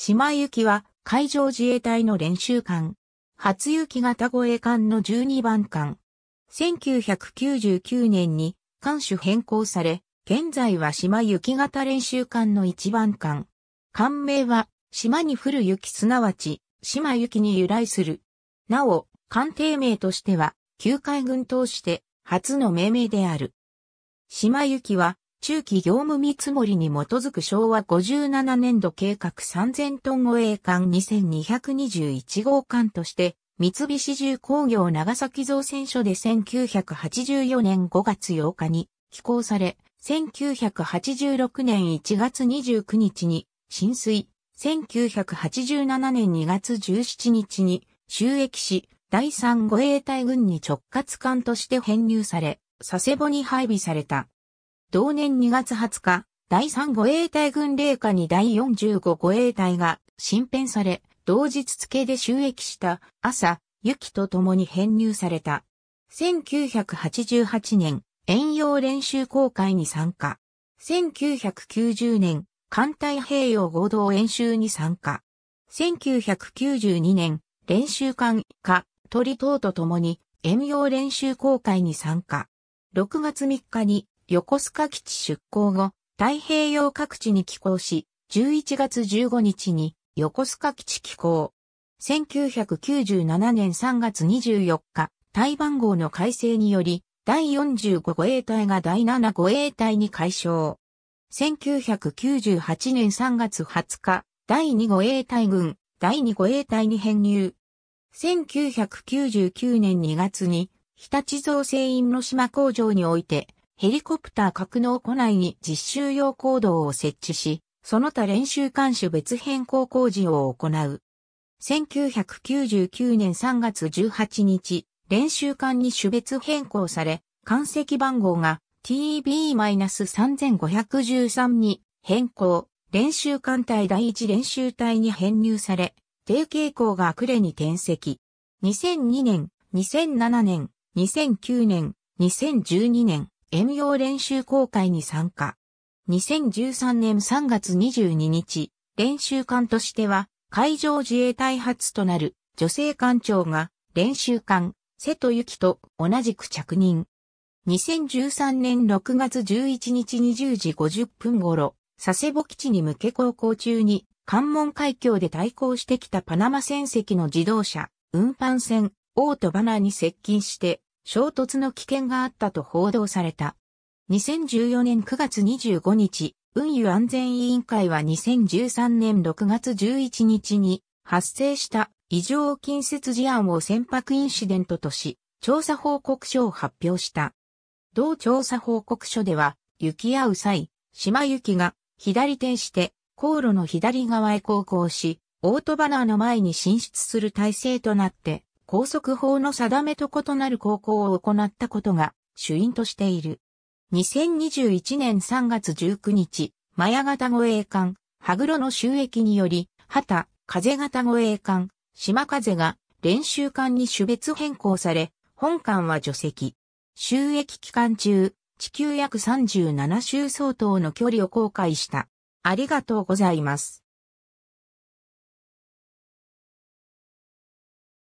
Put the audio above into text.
島行きは海上自衛隊の練習艦。初行き型護衛艦の12番艦。1999年に艦種変更され、現在は島行き型練習艦の1番艦。艦名は島に降る雪すなわち島行きに由来する。なお、艦艇名としては、旧海軍として初の命名である。島行きは中期業務見積もりに基づく昭和57年度計画3000トン護衛艦2221号艦として、三菱重工業長崎造船所で1984年5月8日に寄港され、1986年1月29日に浸水、1987年2月17日に収益し、第3護衛隊軍に直轄艦として編入され、佐世保に配備された。同年2月20日、第3護衛隊軍令下に第45護衛隊が新編され、同日付で収益した朝、雪と共に編入された。1988年、遠洋練習公開に参加。1990年、艦隊兵用合同演習に参加。1992年、練習艦化、鳥等と共に遠洋練習公開に参加。6月3日に横須賀基地出港後、太平洋各地に寄港し、11月15日に横須賀基地寄港。1997年3月24日、台湾号の改正により、第45護衛隊が第7護衛隊に改称。1998年3月20日、第2護衛隊軍、第2護衛隊に編入。1999年2月に、日立造船員の島工場において、ヘリコプター格納庫内に実習用行動を設置し、その他練習監視別変更工事を行う。1999年3月18日、練習艦に種別変更され、艦籍番号が TB-3513 に変更、練習艦隊第一練習隊に編入され、低傾向が呉に転籍。2002年、2007年、2009年、2012年、遠洋練習公開に参加。2013年3月22日、練習艦としては、海上自衛隊初となる女性艦長が練習艦、瀬戸幸と同じく着任。2013年6月11日20時50分頃、佐世保基地に向け航行中に、関門海峡で対抗してきたパナマ船籍の自動車、運搬船、オートバナに接近して、衝突の危険があったと報道された。2014年9月25日、運輸安全委員会は2013年6月11日に発生した異常近接事案を船舶インシデントとし、調査報告書を発表した。同調査報告書では、雪合う際、島行きが左転して航路の左側へ航行し、オートバナーの前に進出する体制となって拘束法の定めと異なる高校を行ったことが主因としている。2021年3月19日、マヤ型護衛艦、ハグロの収益により、旗、風型護衛艦、島風が練習艦に種別変更され、本艦は除籍。収益期間中、地球約37周相当の距離を航海した。ありがとうございます。